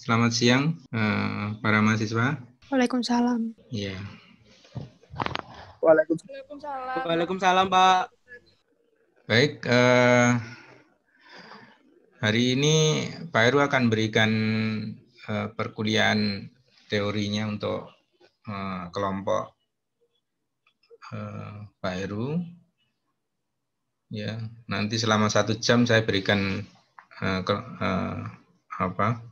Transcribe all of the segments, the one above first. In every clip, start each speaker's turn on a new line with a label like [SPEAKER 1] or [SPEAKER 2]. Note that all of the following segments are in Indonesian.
[SPEAKER 1] selamat siang uh, para mahasiswa. Waalaikumsalam. Iya. Waalaikumsalam. Waalaikumsalam, Pak. Baik, uh, hari ini Pak Heru akan berikan uh, perkuliahan teorinya untuk uh, kelompok uh, Pak Heru. Ya, nanti selama satu jam saya berikan uh, ke, uh, apa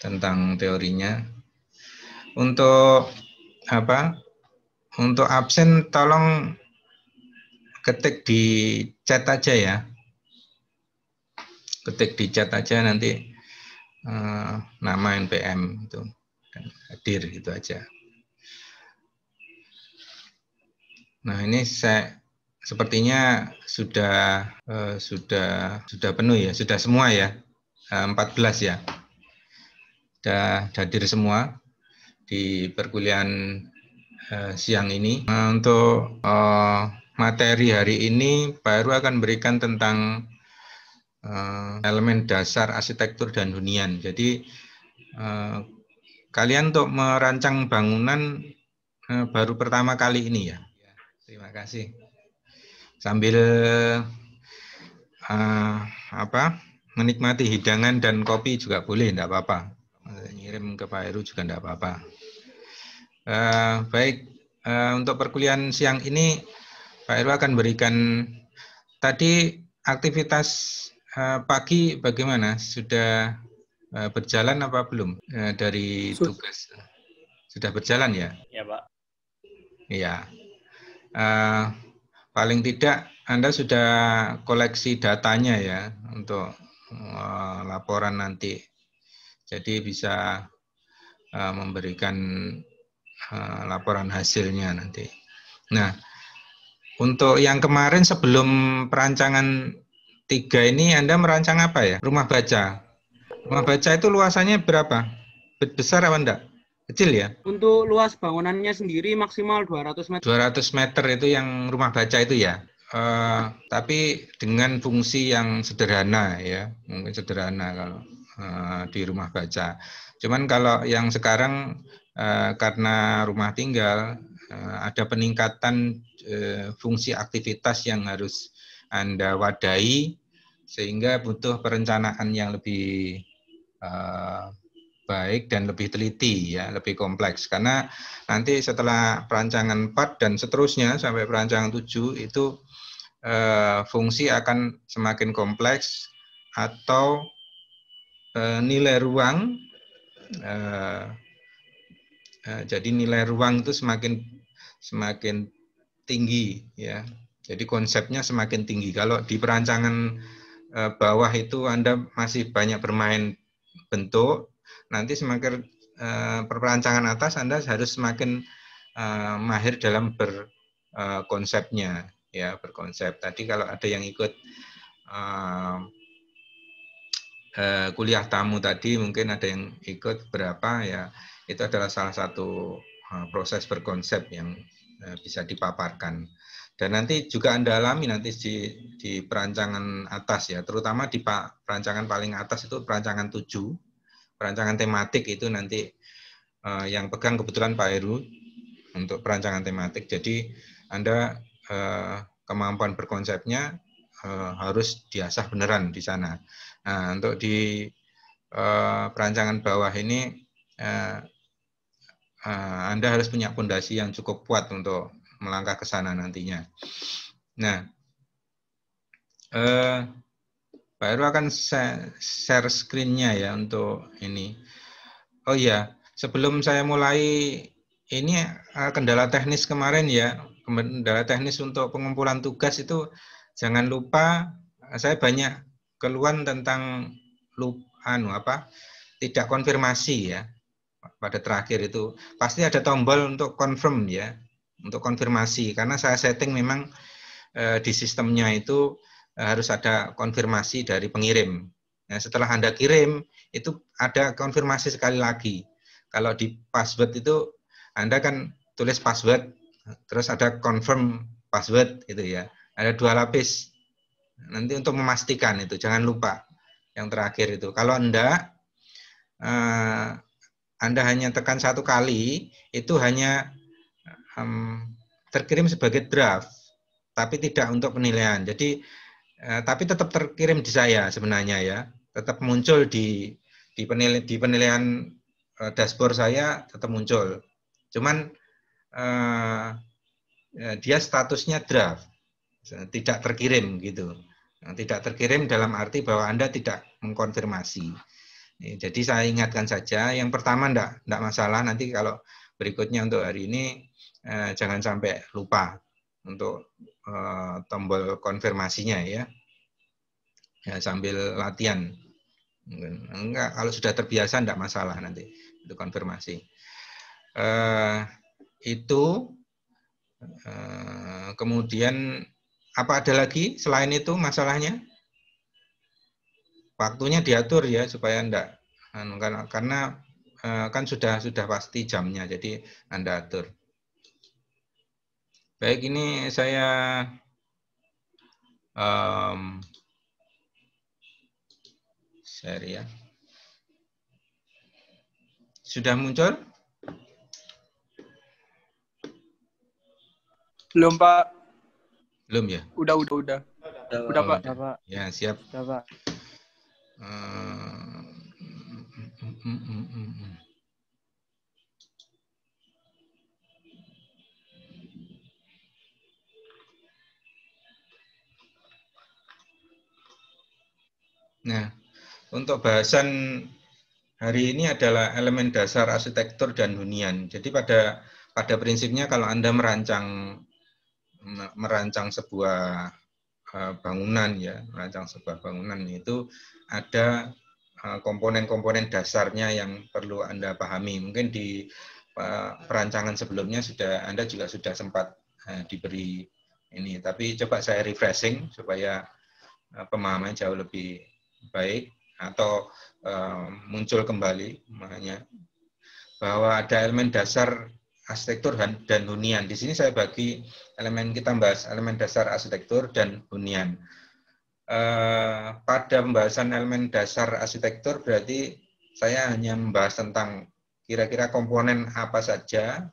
[SPEAKER 1] tentang teorinya. Untuk apa? Untuk absen tolong ketik di chat aja ya. Ketik di chat aja nanti eh, nama NPM itu hadir gitu aja. Nah, ini saya sepertinya sudah eh, sudah sudah penuh ya, sudah semua ya. 14 eh, ya sudah hadir semua di perkuliahan eh, siang ini. Nah, untuk eh, materi hari ini, Pak Heru akan berikan tentang eh, elemen dasar arsitektur dan hunian. Jadi eh, kalian untuk merancang bangunan eh, baru pertama kali ini ya. Terima kasih. Sambil uh, apa menikmati hidangan dan kopi juga boleh, tidak apa-apa ngirim ke Pak Heru juga tidak apa-apa. Uh, baik, uh, untuk perkuliahan siang ini Pak Heru akan berikan tadi aktivitas uh, pagi bagaimana? Sudah uh, berjalan apa belum uh, dari tugas? Sudah berjalan ya? Iya Pak. Iya. Uh, paling tidak Anda sudah koleksi datanya ya untuk uh, laporan nanti jadi bisa uh, memberikan uh, laporan hasilnya nanti. Nah, untuk yang kemarin sebelum perancangan tiga ini Anda merancang apa ya? Rumah baca. Rumah baca itu luasannya berapa? Besar apa enggak? Kecil ya? Untuk luas bangunannya sendiri maksimal 200 meter. 200 meter itu yang rumah baca itu ya? Uh, tapi dengan fungsi yang sederhana ya, mungkin sederhana kalau Eh, di rumah baca. Cuman kalau yang sekarang eh, karena rumah tinggal eh, ada peningkatan fungsi aktivitas yang harus Anda wadahi sehingga butuh perencanaan yang lebih baik dan lebih teliti ya, lebih kompleks karena nanti setelah perancangan 4 dan seterusnya sampai perancangan 7 itu fungsi akan semakin kompleks atau Eh, nilai ruang eh, eh, jadi nilai ruang itu semakin semakin tinggi ya jadi konsepnya semakin tinggi kalau di perancangan bawah itu anda masih banyak bermain bentuk nanti semakin e, perperancangan atas anda harus semakin mahir dalam berkonsepnya ya berkonsep tadi kalau ada yang ikut Eh, kuliah tamu tadi mungkin ada yang ikut berapa ya itu adalah salah satu eh, proses berkonsep yang eh, bisa dipaparkan dan nanti juga anda alami nanti di di perancangan atas ya terutama di pak perancangan paling atas itu perancangan tujuh perancangan tematik itu nanti yang pegang kebetulan Pak Heru untuk perancangan tematik jadi anda kemampuan berkonsepnya harus diasah beneran di sana Nah, untuk di eh, perancangan bawah ini eh, eh, Anda harus punya fondasi yang cukup kuat untuk melangkah ke sana nantinya. Nah, eh, Pak Heru akan share screen-nya ya untuk ini. Oh iya, sebelum saya mulai ini eh, kendala teknis kemarin ya, kendala teknis untuk pengumpulan tugas itu jangan lupa eh, saya banyak keluhan tentang lu anu apa tidak konfirmasi ya pada terakhir itu pasti ada tombol untuk confirm ya untuk konfirmasi karena saya setting memang e, di sistemnya itu e, harus ada konfirmasi dari pengirim. Nah, setelah Anda kirim itu ada konfirmasi sekali lagi. Kalau di password itu Anda kan tulis password terus ada confirm password itu ya. Ada dua lapis Nanti untuk memastikan itu, jangan lupa yang terakhir itu. Kalau Anda uh, Anda hanya tekan satu kali, itu hanya um, terkirim sebagai draft, tapi tidak untuk penilaian. Jadi uh, tapi tetap terkirim di saya sebenarnya ya, tetap muncul di di, penil, di penilaian uh, dashboard saya tetap muncul. Cuman uh, dia statusnya draft, tidak terkirim gitu tidak terkirim dalam arti bahwa Anda tidak mengkonfirmasi. Jadi saya ingatkan saja, yang pertama enggak, enggak masalah, nanti kalau berikutnya untuk hari ini eh, jangan sampai lupa untuk eh, tombol konfirmasinya ya. ya. Sambil latihan. Enggak, kalau sudah terbiasa enggak masalah nanti untuk konfirmasi. Eh, itu eh, kemudian apa ada lagi selain itu masalahnya? Waktunya diatur ya supaya enggak anu, karena eh, kan sudah sudah pasti jamnya jadi Anda atur. Baik, ini saya um, share ya. Sudah muncul? Belum, Pak. Belum ya? Udah, udah, udah. Udah, udah Pak. Udah, Pak. Ya, siap. Udah, Pak. Nah, untuk bahasan hari ini adalah elemen dasar arsitektur dan hunian. Jadi pada pada prinsipnya kalau Anda merancang merancang sebuah eh, bangunan ya, merancang sebuah bangunan itu ada eh, komponen-komponen dasarnya yang perlu Anda pahami. Mungkin di eh, perancangan sebelumnya sudah Anda juga sudah sempat diberi ini, tapi coba saya refreshing supaya pemahaman jauh lebih baik atau muncul kembali makanya bahwa ada elemen dasar arsitektur dan hunian. Di sini saya bagi elemen kita bahas elemen dasar arsitektur dan hunian. Eh, pada pembahasan elemen dasar arsitektur berarti saya hanya membahas tentang kira-kira komponen apa saja,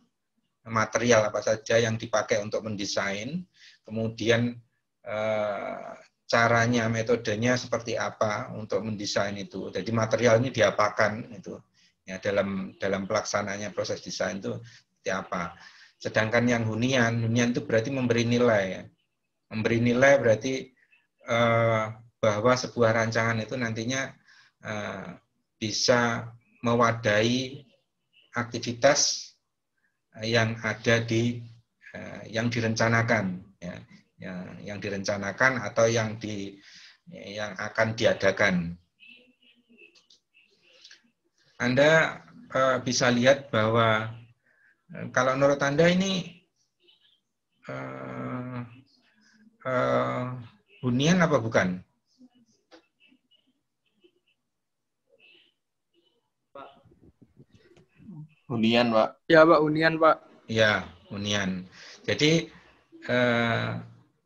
[SPEAKER 1] material apa saja yang dipakai untuk mendesain, kemudian eh, caranya, metodenya seperti apa untuk mendesain itu. Jadi material ini diapakan itu ya dalam dalam pelaksananya proses desain itu seperti apa. Sedangkan yang hunian, hunian itu berarti memberi nilai. Ya. Memberi nilai berarti eh, bahwa sebuah rancangan itu nantinya eh, bisa mewadai aktivitas yang ada di eh, yang direncanakan ya, ya yang, direncanakan atau yang di yang akan diadakan. Anda bisa lihat bahwa Eh, kalau menurut Anda ini uh, uh, hunian apa bukan? Hunian, Pak. Ya, Pak, hunian, Pak. Ya, hunian. Jadi eh,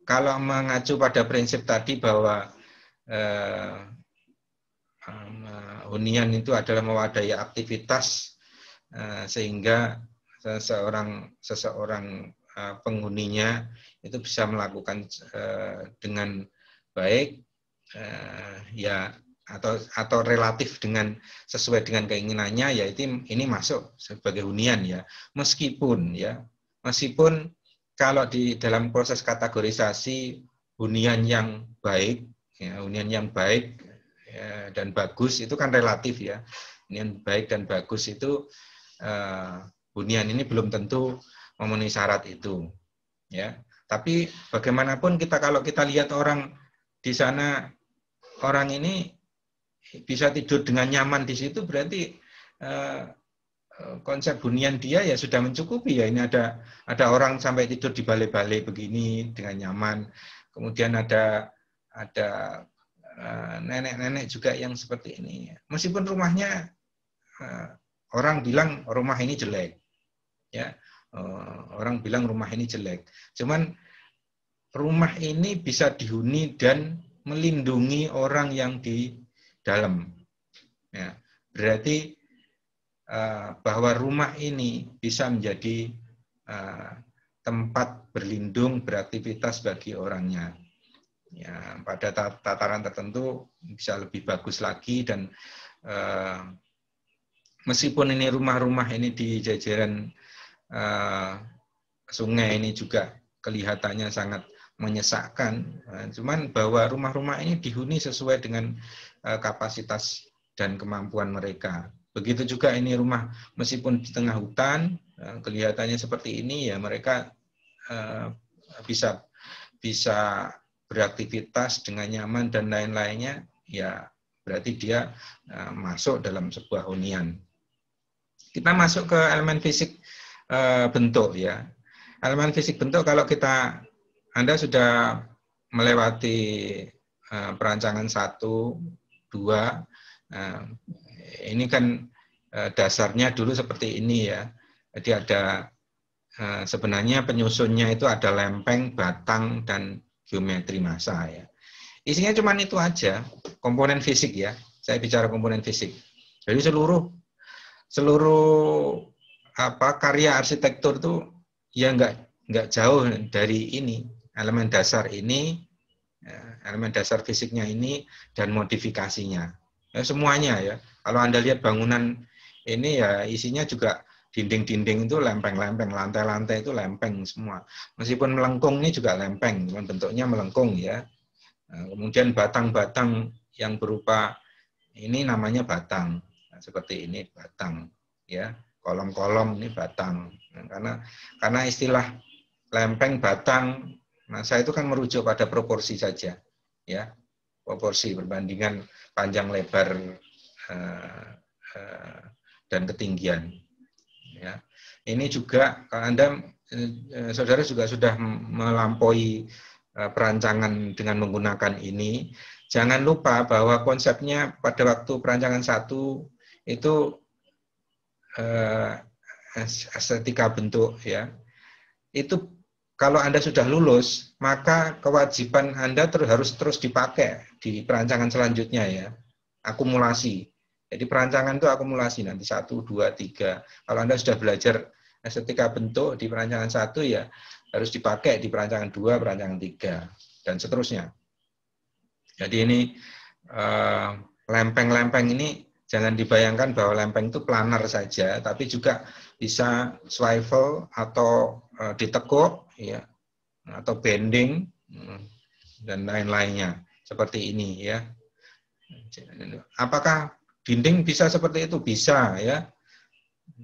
[SPEAKER 1] kalau mengacu pada prinsip tadi bahwa eh, hunian itu adalah mewadahi aktivitas eh, sehingga seseorang seseorang eh, penghuninya itu bisa melakukan eh, dengan baik eh, ya atau atau relatif dengan sesuai dengan keinginannya ya itu ini masuk sebagai hunian ya meskipun ya meskipun kalau di dalam proses kategorisasi hunian yang baik ya, hunian yang baik ya, dan bagus itu kan relatif ya hunian baik dan bagus itu hunian ini belum tentu memenuhi syarat itu. Ya, tapi bagaimanapun kita kalau kita lihat orang di sana orang ini bisa tidur dengan nyaman di situ berarti eh, eh konsep hunian dia ya sudah mencukupi ya ini ada ada orang sampai tidur di balai-balai begini dengan nyaman kemudian ada ada eh, nenek-nenek juga yang seperti ini. Meskipun rumahnya eh, orang bilang rumah ini jelek, ya eh, orang bilang rumah ini jelek cuman rumah ini bisa dihuni dan melindungi orang yang di dalam ya berarti eh, bahwa rumah ini bisa menjadi eh, tempat berlindung beraktivitas bagi orangnya ya pada tataran tertentu bisa lebih bagus lagi dan uh, meskipun ini rumah-rumah ini di jajaran Eh, sungai ini juga kelihatannya sangat menyesakkan. Eh, cuman bahwa rumah-rumah ini dihuni sesuai dengan eh, kapasitas dan kemampuan mereka. Begitu juga ini rumah meskipun di tengah hutan kelihatannya seperti ini ya mereka bisa bisa beraktivitas dengan nyaman dan lain-lainnya ya berarti dia masuk dalam sebuah hunian. Kita masuk ke elemen fisik Eh, bentuk ya. Elemen fisik bentuk kalau kita Anda sudah melewati uh, perancangan satu, dua, uh, ini kan uh, dasarnya dulu seperti ini ya. Jadi ada uh, sebenarnya penyusunnya itu ada lempeng, batang, dan geometri massa ya. Isinya cuma itu aja, komponen fisik ya. Saya bicara komponen fisik. Jadi seluruh seluruh apa karya arsitektur itu ya nggak nggak jauh dari ini elemen dasar ini ya, elemen dasar fisiknya ini dan modifikasinya ya, semuanya ya kalau anda lihat bangunan ini ya isinya juga dinding-dinding itu lempeng-lempeng, lantai-lantai itu lempeng semua. Meskipun melengkung ini juga lempeng, bentuknya melengkung ya. Nah, kemudian batang-batang yang berupa ini namanya batang, nah, seperti ini batang ya kolom-kolom ini batang. Nah, karena karena istilah lempeng batang, nah saya itu kan merujuk pada proporsi saja, ya proporsi perbandingan panjang lebar uh, uh, dan ketinggian. Ya. Ini juga kalau anda eh, saudara juga sudah melampaui perancangan dengan menggunakan ini. Jangan lupa bahwa konsepnya pada waktu perancangan satu itu Eh, estetika bentuk ya itu kalau Anda sudah lulus, maka kewajiban Anda terus harus terus dipakai di perancangan selanjutnya ya. Akumulasi. Jadi perancangan itu akumulasi nanti satu, dua, tiga. Kalau Anda sudah belajar estetika bentuk di perancangan satu ya harus dipakai di perancangan dua, perancangan tiga, dan seterusnya. Jadi ini eh, lempeng-lempeng ini Jangan dibayangkan bahwa lempeng itu planar saja, tapi juga bisa swivel atau e, ditekuk, ya, atau bending hmm, dan lain-lainnya seperti ini ya. Apakah dinding bisa seperti itu? Bisa ya.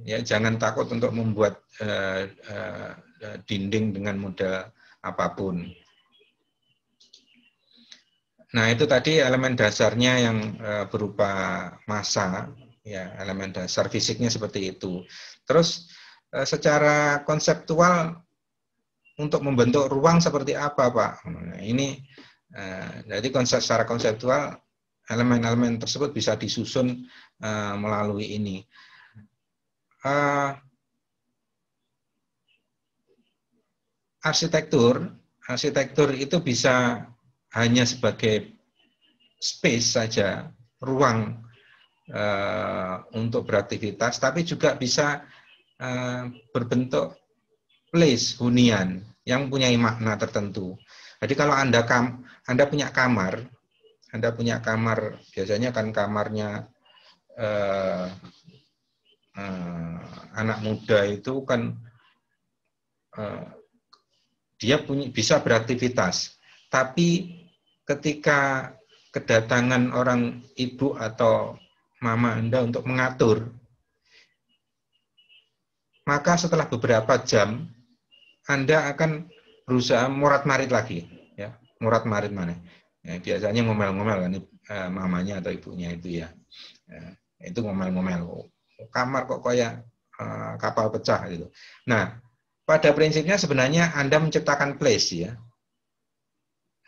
[SPEAKER 1] Ya jangan takut untuk membuat e, e, e dinding dengan model apapun. Nah, itu tadi elemen dasarnya yang eh, berupa massa, ya, elemen dasar fisiknya seperti itu. Terus eh, secara konseptual untuk membentuk ruang seperti apa, Pak? Nah, ini eh, jadi konsep secara konseptual elemen-elemen tersebut bisa disusun melalui ini. arsitektur, arsitektur itu bisa hanya sebagai space saja, ruang uh, untuk beraktivitas, tapi juga bisa uh, berbentuk place hunian yang punya makna tertentu. Jadi kalau anda kam, anda punya kamar, anda punya kamar biasanya kan kamarnya uh, uh, anak muda itu kan uh, dia punya bisa beraktivitas, tapi ketika kedatangan orang ibu atau mama Anda untuk mengatur, maka setelah beberapa jam Anda akan berusaha murat marit lagi, ya murat marit mana? Ya, biasanya ngomel-ngomel kan eh, mamanya atau ibunya itu ya, ya itu ngomel-ngomel. Kamar kok kayak uh, kapal pecah gitu. Nah, pada prinsipnya sebenarnya Anda menciptakan place ya,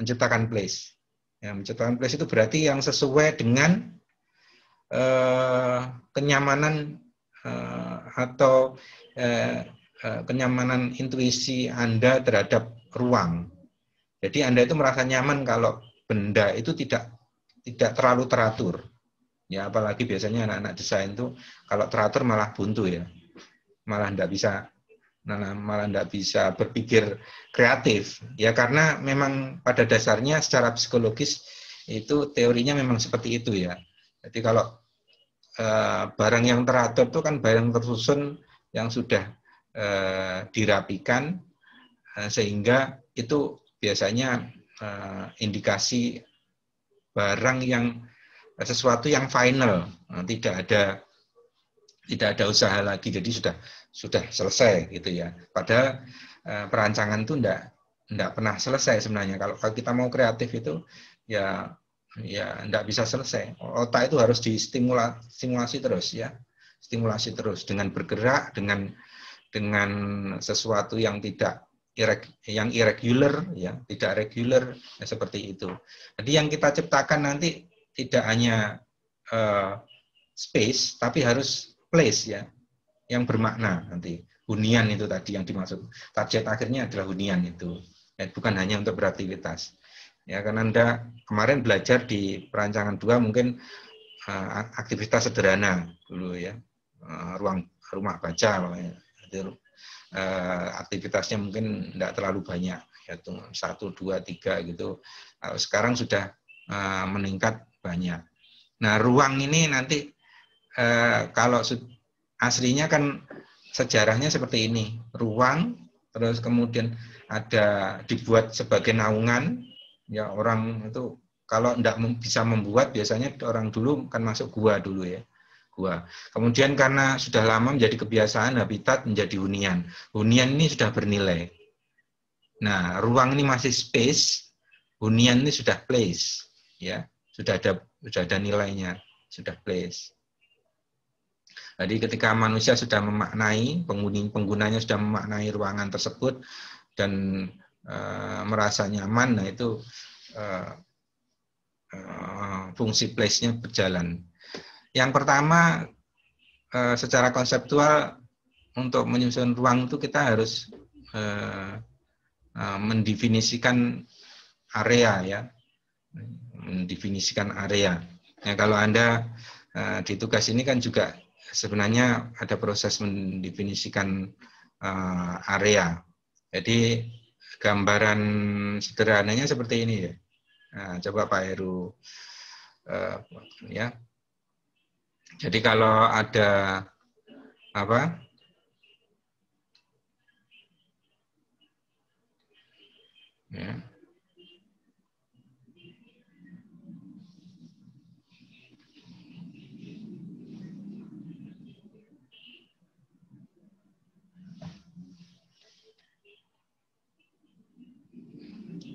[SPEAKER 1] menciptakan place. Ya, menciptakan place itu berarti yang sesuai dengan uh, kenyamanan uh, atau uh, kenyamanan intuisi Anda terhadap ruang. Jadi Anda itu merasa nyaman kalau benda itu tidak tidak terlalu teratur. Ya, apalagi biasanya anak-anak desain itu kalau teratur malah buntu ya. Malah tidak bisa Nah, malah malah tidak bisa berpikir kreatif ya karena memang pada dasarnya secara psikologis itu teorinya memang seperti itu ya jadi kalau eh, barang yang teratur itu kan barang tersusun yang sudah eh, dirapikan eh, sehingga itu biasanya indikasi barang yang sesuatu yang final nah, tidak ada tidak ada usaha lagi jadi sudah sudah selesai gitu ya pada eh, perancangan itu ndak ndak pernah selesai sebenarnya kalau, kalau kita mau kreatif itu ya ya ndak bisa selesai otak itu harus distimulasi stimulasi terus ya stimulasi terus dengan bergerak dengan dengan sesuatu yang tidak yang irregular ya tidak regular ya, seperti itu jadi yang kita ciptakan nanti tidak hanya uh, space tapi harus place ya, yang bermakna nanti. Hunian itu tadi yang dimaksud. Target akhirnya adalah hunian itu. Ya, bukan hanya untuk beraktivitas. Ya, karena Anda kemarin belajar di perancangan dua mungkin uh, aktivitas sederhana dulu ya. Uh, ruang rumah baca Jadi, uh, aktivitasnya mungkin tidak terlalu banyak yaitu satu dua tiga gitu sekarang sudah uh, meningkat banyak nah ruang ini nanti Eh, kalau aslinya kan sejarahnya seperti ini, ruang terus kemudian ada dibuat sebagai naungan ya orang itu kalau tidak bisa membuat biasanya orang dulu kan masuk gua dulu ya gua. Kemudian karena sudah lama menjadi kebiasaan habitat menjadi hunian. Hunian ini sudah bernilai. Nah, ruang ini masih space, hunian ini sudah place ya, sudah ada sudah ada nilainya, sudah place. Jadi ketika manusia sudah memaknai, pengguni penggunanya sudah memaknai ruangan tersebut dan e, merasa nyaman, nah itu e, e, fungsi place-nya berjalan. Yang pertama, e, secara konseptual untuk menyusun ruang itu kita harus e, e, mendefinisikan area ya, mendefinisikan area. Nah, kalau anda e, di tugas ini kan juga sebenarnya ada proses mendefinisikan uh, area. Jadi gambaran sederhananya seperti ini ya. Nah, coba Pak Heru uh, ya. Jadi kalau ada apa? Ya.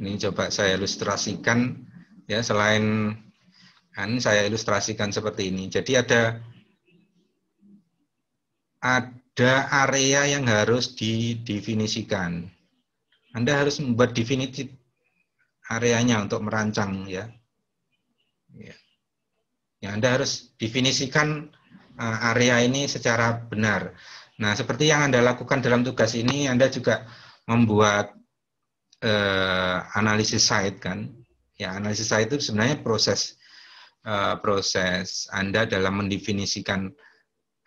[SPEAKER 1] Ini coba saya ilustrasikan ya selain kan saya ilustrasikan seperti ini. Jadi ada ada area yang harus didefinisikan. Anda harus membuat definisi areanya untuk merancang ya. ya. ya Anda harus definisikan eh, area ini secara benar. Nah, seperti yang Anda lakukan dalam tugas ini, Anda juga membuat uh, analisis site kan. Ya, analisis site itu sebenarnya proses uh, proses Anda dalam mendefinisikan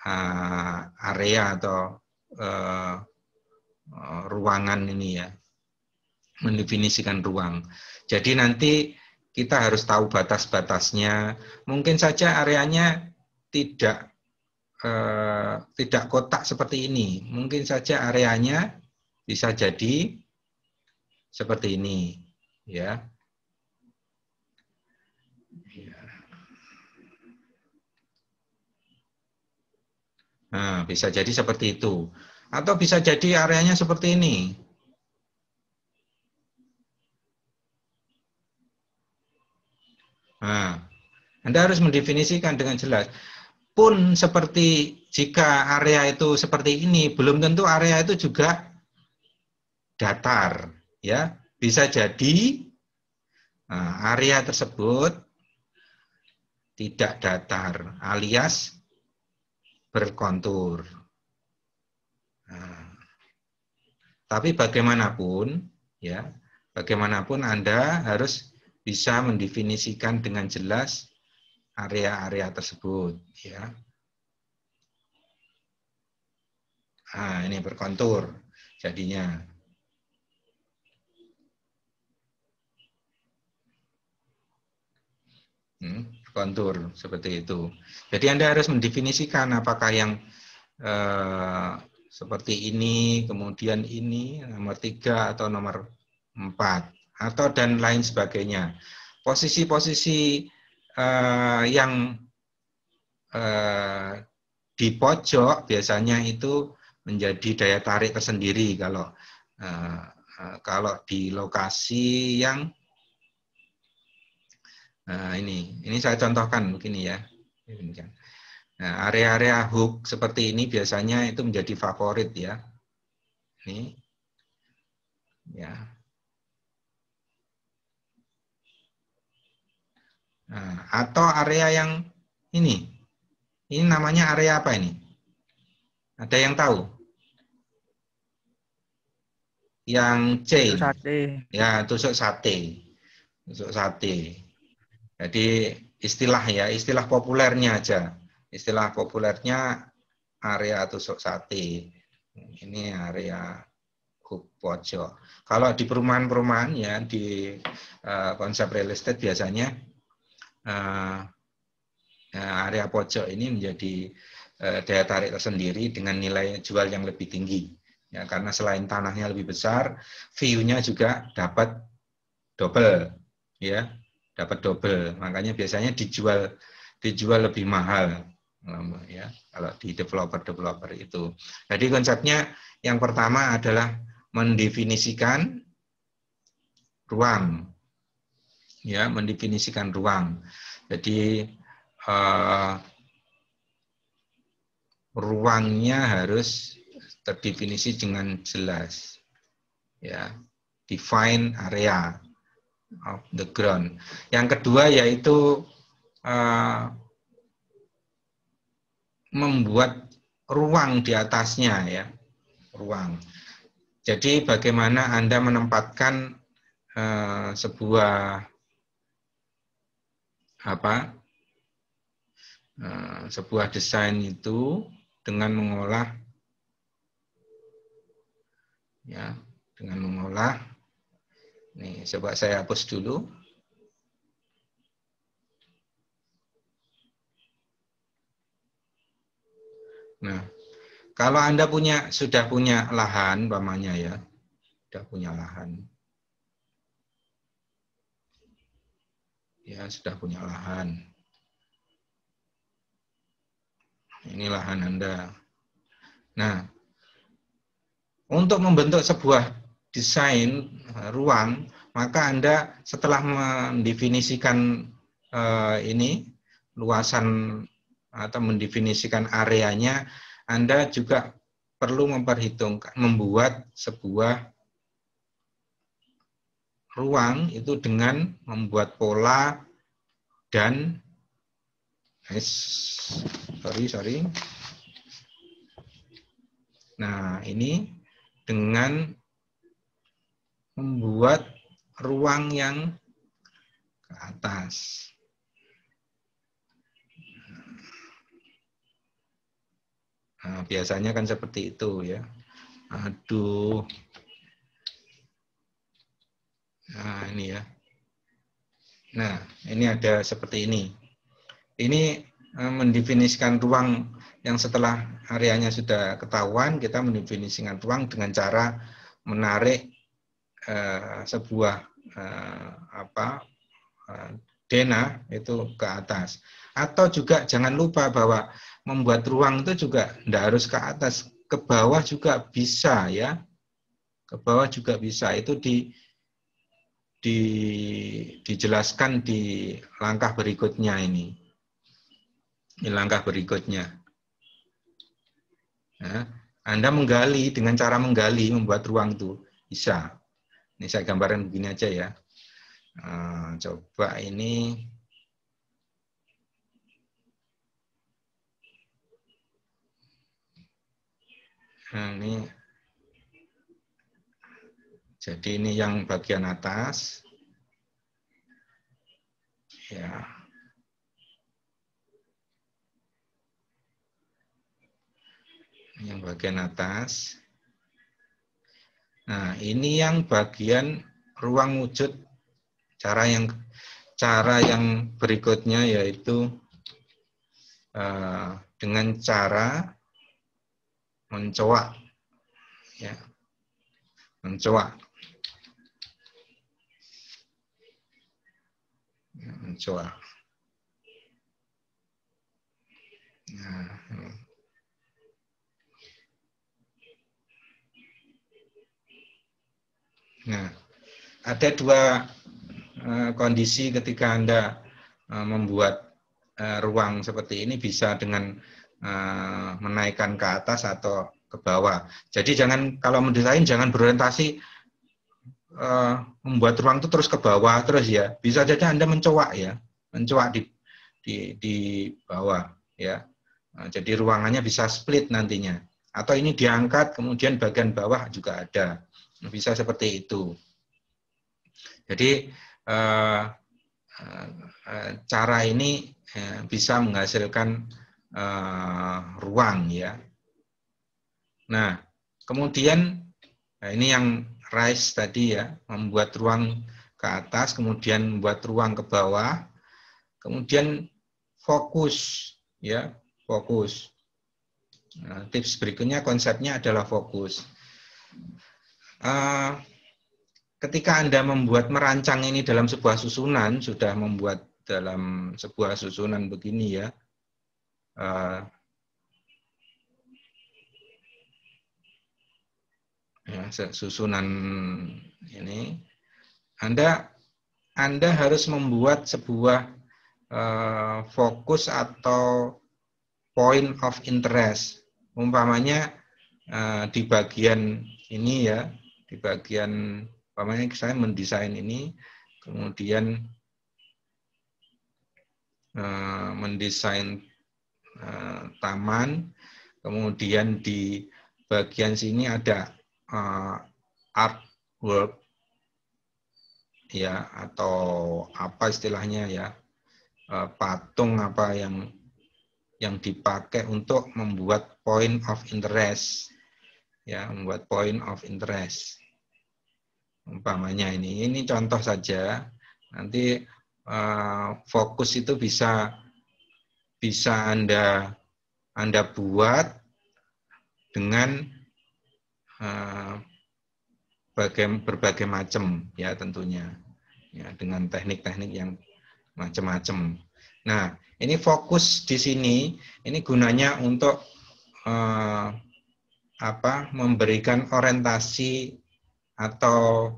[SPEAKER 1] uh, area atau uh, ruangan ini ya. Mendefinisikan ruang. Jadi nanti kita harus tahu batas-batasnya. Mungkin saja areanya tidak eh, tidak kotak seperti ini. Mungkin saja areanya bisa jadi seperti ini ya. Nah, bisa jadi seperti itu. Atau bisa jadi areanya seperti ini. Nah, Anda harus mendefinisikan dengan jelas. Pun seperti jika area itu seperti ini, belum tentu area itu juga datar ya bisa jadi nah, area tersebut tidak datar alias berkontur. Nah, tapi bagaimanapun ya, bagaimanapun Anda harus bisa mendefinisikan dengan jelas area-area tersebut ya. Nah, ini berkontur jadinya. Hmm, kontur seperti itu. Jadi Anda harus mendefinisikan apakah yang eh, seperti ini, kemudian ini, nomor tiga atau nomor empat, atau dan lain sebagainya. Posisi-posisi eh, yang eh, di pojok biasanya itu menjadi daya tarik tersendiri kalau eh, eh kalau di lokasi yang Nah, ini ini saya contohkan begini ya. Kan. Nah, area-area hook seperti ini biasanya itu menjadi favorit ya. Ini ya. Nah, atau area yang ini. Ini namanya area apa ini? Ada yang tahu? Yang C. Ya, tusuk sate. Tusuk sate. Jadi istilah ya, istilah populernya aja. Istilah populernya area tusuk sate. Ini area hub pojok. Kalau di perumahan-perumahan ya di uh, konsep real estate biasanya uh, area pojok ini menjadi uh, daya tarik tersendiri dengan nilai jual yang lebih tinggi. Ya, karena selain tanahnya lebih besar, view-nya juga dapat double ya dapat double. Makanya biasanya dijual dijual lebih mahal ya kalau di developer developer itu. Jadi konsepnya yang pertama adalah mendefinisikan ruang ya mendefinisikan ruang. Jadi eh, ruangnya harus terdefinisi dengan jelas. Ya, define area of the ground. Yang kedua yaitu uh, membuat ruang di atasnya ya, ruang. Jadi bagaimana Anda menempatkan uh, sebuah apa? Uh, sebuah desain itu dengan mengolah ya, dengan mengolah Nih, coba saya hapus dulu. Nah, kalau Anda punya sudah punya lahan umpamanya ya, sudah punya lahan. Ya, sudah punya lahan. Ini lahan Anda. Nah, untuk membentuk sebuah desain eh, ruang, maka Anda setelah mendefinisikan eh, ini luasan atau mendefinisikan areanya, Anda juga perlu memperhitungkan membuat sebuah ruang itu dengan membuat pola dan es sorry sorry nah ini dengan membuat ruang yang ke atas. Nah, biasanya kan seperti itu ya. Aduh. Nah, ini ya. Nah, ini ada seperti ini. Ini eh, mendefinisikan ruang yang setelah areanya sudah ketahuan, kita mendefinisikan ruang dengan cara menarik Eh, sebuah uh, apa uh, dena itu ke atas. Atau juga jangan lupa bahwa membuat ruang itu juga tidak harus ke atas, ke bawah juga bisa ya. Ke bawah juga bisa. Itu di di dijelaskan di langkah berikutnya ini. di langkah berikutnya. Nah, anda menggali dengan cara menggali, membuat ruang itu bisa. Ini saya gambarkan begini aja ya. Eh, coba ini nah, ini jadi ini yang bagian atas ya yang bagian atas Nah, ini yang bagian ruang wujud. Cara yang cara yang berikutnya yaitu uh, dengan cara mencoak, ya, mencoak, ya, mencoak. Nah, Nah, ada dua eh, kondisi ketika Anda eh, membuat eh, ruang seperti ini bisa dengan menaikkan ke atas atau ke bawah. Jadi jangan kalau mendesain jangan berorientasi membuat ruang itu terus ke bawah terus ya. Bisa saja Anda mencoak ya, mencoak di di di bawah ya. Nah, jadi ruangannya bisa split nantinya. Atau ini diangkat kemudian bagian bawah juga ada bisa seperti itu. Jadi eh, eh, cara ini eh, bisa menghasilkan ruang ya. Nah, kemudian ini yang rise tadi ya, membuat ruang ke atas, kemudian membuat ruang ke bawah, kemudian fokus ya, fokus. Nah, tips berikutnya konsepnya adalah fokus. Eh, ketika Anda membuat merancang ini dalam sebuah susunan, sudah membuat dalam sebuah susunan begini ya. Uh, ya susunan ini Anda Anda harus membuat sebuah uh, fokus atau point of interest. Umpamanya uh, di bagian ini ya, di bagian pamannya saya mendesain ini kemudian uh, mendesain uh, taman kemudian di bagian sini ada uh, artwork ya atau apa istilahnya ya uh, patung apa yang yang dipakai untuk membuat point of interest ya membuat point of interest umpamanya ini ini contoh saja nanti uh, fokus itu bisa bisa anda anda buat dengan uh, eh, berbagai, berbagai macam ya tentunya ya dengan teknik-teknik yang macam-macam. Nah ini fokus di sini ini gunanya untuk uh, apa memberikan orientasi atau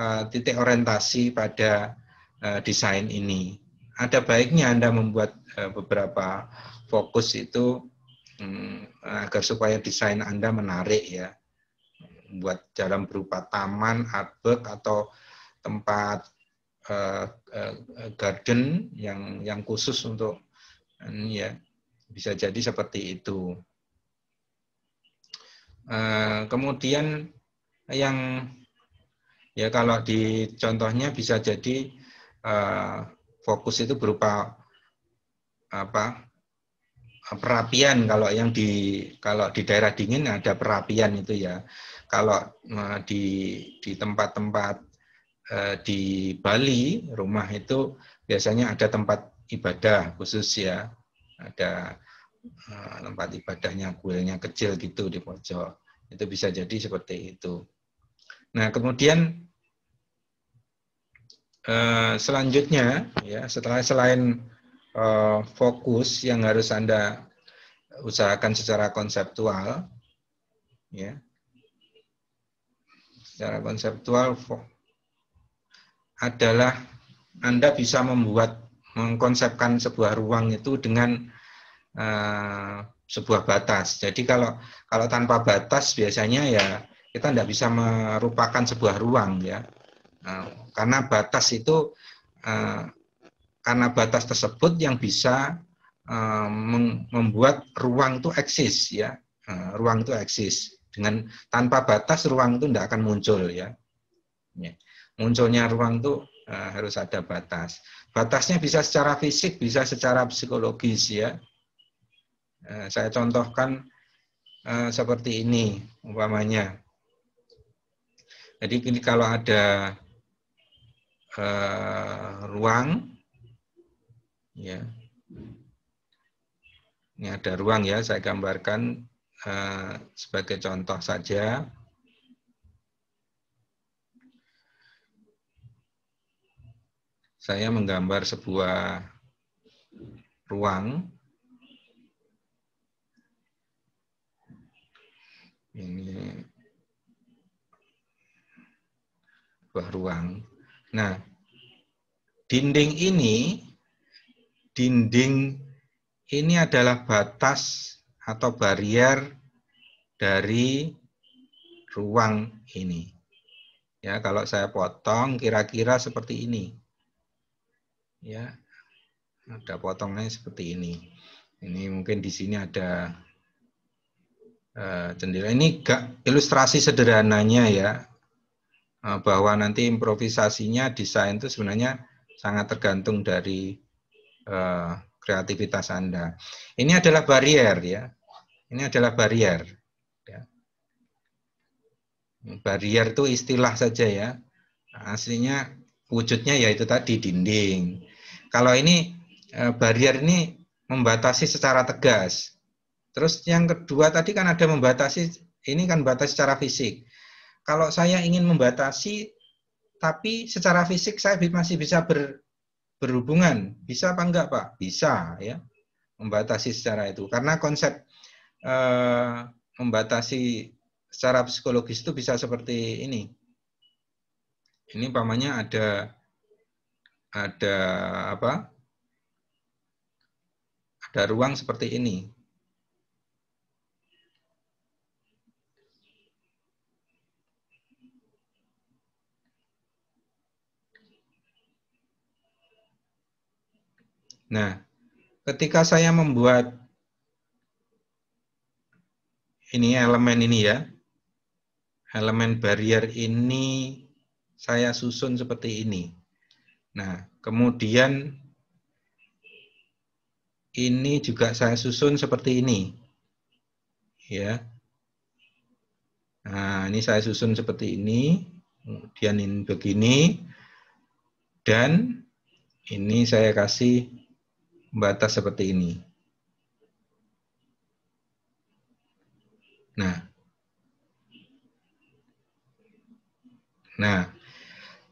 [SPEAKER 1] uh, titik orientasi pada uh, desain ini. Ada baiknya Anda membuat uh, beberapa fokus itu um, agar supaya desain Anda menarik ya. Buat dalam berupa taman, artwork atau tempat uh, uh, garden yang yang khusus untuk um, ya bisa jadi seperti itu. Eh, kemudian yang ya kalau di contohnya bisa jadi eh, fokus itu berupa apa perapian kalau yang di kalau di daerah dingin ada perapian itu ya kalau eh, di di tempat-tempat di Bali rumah itu biasanya ada tempat ibadah khusus ya ada Nah, tempat ibadahnya kuilnya kecil gitu di pojok. Itu bisa jadi seperti itu. Nah, kemudian eh, selanjutnya ya setelah selain eh, fokus yang harus Anda usahakan secara konseptual ya. Secara konseptual adalah Anda bisa membuat mengkonsepkan sebuah ruang itu dengan uh, sebuah batas. Jadi kalau kalau tanpa batas biasanya ya kita tidak bisa merupakan sebuah ruang ya. Eh, karena batas itu eh, karena batas tersebut yang bisa membuat ruang itu eksis ya. ruang itu eksis. Dengan tanpa batas ruang itu tidak akan muncul ya. ya. Munculnya ruang itu harus ada batas. Batasnya bisa secara fisik, bisa secara psikologis ya Eh, saya contohkan eh, seperti ini umpamanya. Jadi ini kalau ada eh, ruang, ya, ini ada ruang ya, saya gambarkan sebagai contoh saja. Saya menggambar sebuah ruang ini sebuah ruang. Nah, dinding ini, dinding ini adalah batas atau barrier dari ruang ini. Ya, kalau saya potong kira-kira seperti ini. Ya. Ada potongnya seperti ini. Ini mungkin di sini ada jendela. Eh, ini ilustrasi sederhananya ya eh, bahwa nanti improvisasinya desain itu sebenarnya sangat tergantung dari eh, kreativitas Anda. Ini adalah barrier ya. Ini adalah barrier. Ya. Barrier itu istilah saja ya. Aslinya wujudnya yaitu tadi dinding. Kalau ini barrier ini membatasi secara tegas Terus yang kedua tadi kan ada membatasi, ini kan batas secara fisik. Kalau saya ingin membatasi, tapi secara fisik saya masih bisa ber, berhubungan, bisa apa enggak Pak? Bisa ya, membatasi secara itu. Karena konsep eh, membatasi secara psikologis itu bisa seperti ini. Ini pamannya ada ada apa? Ada ruang seperti ini. Nah, ketika saya membuat ini elemen ini ya, elemen barrier ini saya susun seperti ini. Nah, kemudian ini juga saya susun seperti ini. Ya. Nah, ini saya susun seperti ini, kemudian ini begini, dan ini saya kasih batas seperti ini. Nah, nah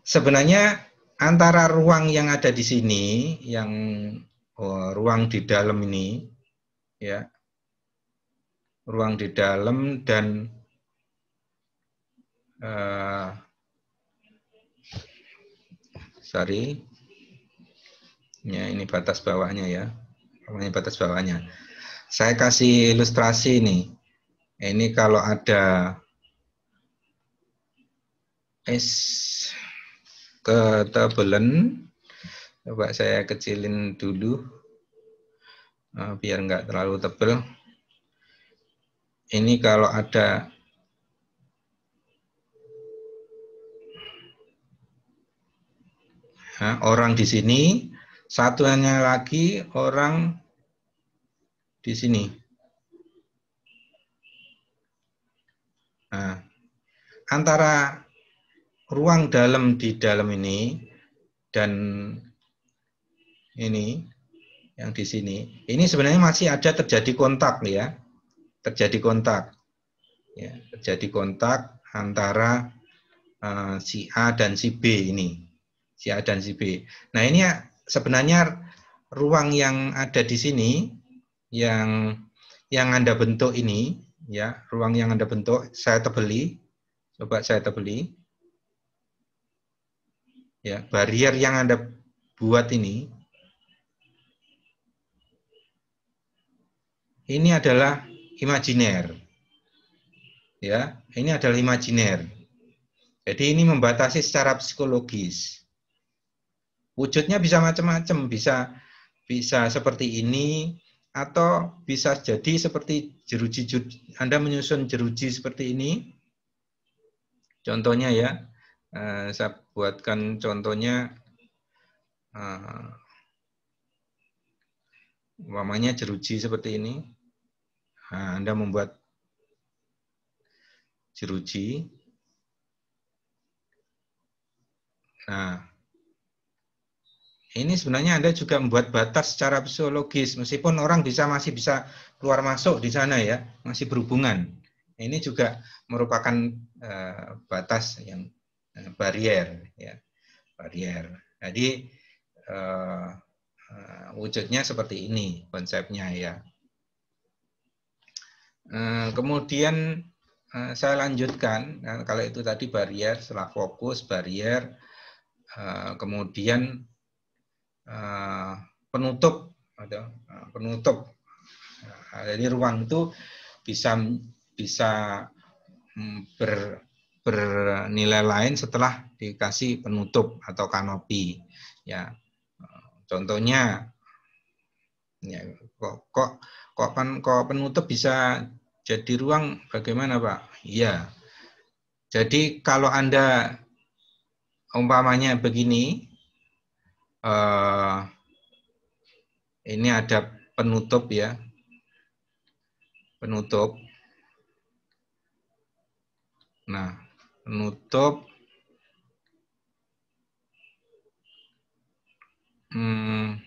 [SPEAKER 1] sebenarnya antara ruang yang ada di sini, yang oh, ruang di dalam ini, ya, ruang di dalam dan uh, sorry Ya, ini batas bawahnya ya. Ini batas bawahnya. Saya kasih ilustrasi ini. Ini kalau ada es ketebelan coba saya kecilin dulu eh, biar nggak terlalu tebel ini kalau ada orang di sini Satuannya lagi orang di sini. Nah, antara ruang dalam di dalam ini dan ini yang di sini, ini sebenarnya masih ada terjadi kontak ya, terjadi kontak, ya, terjadi kontak antara uh, si A dan si B ini, si A dan si B. Nah ini ya sebenarnya ruang yang ada di sini yang yang Anda bentuk ini ya, ruang yang Anda bentuk saya tebeli. Coba saya tebeli. Ya, barrier yang Anda buat ini ini adalah imajiner. Ya, ini adalah imajiner. Jadi ini membatasi secara psikologis. Wujudnya bisa macam-macam, bisa bisa seperti ini atau bisa jadi seperti jeruji Anda menyusun jeruji seperti ini. Contohnya ya, eh, saya buatkan contohnya namanya eh, umpamanya jeruji seperti ini. Nah, Anda membuat jeruji. Nah, ini sebenarnya Anda juga membuat batas secara psikologis, meskipun orang bisa masih bisa keluar masuk di sana ya, masih berhubungan. Ini juga merupakan uh, batas yang uh, eh, barrier, ya, barrier. Jadi uh, uh, wujudnya seperti ini konsepnya ya. Uh, kemudian uh, saya lanjutkan, nah, kalau itu tadi barrier, setelah fokus barrier, uh, kemudian Ah, penutup ada ah, penutup nah, jadi ruang itu bisa bisa mm, ber, bernilai lain setelah dikasih penutup atau kanopi ya contohnya ya kok kok kok, pen, kok penutup bisa jadi ruang bagaimana pak iya jadi kalau anda umpamanya begini uh, ini ada penutup ya. Penutup. Nah, penutup Hmm.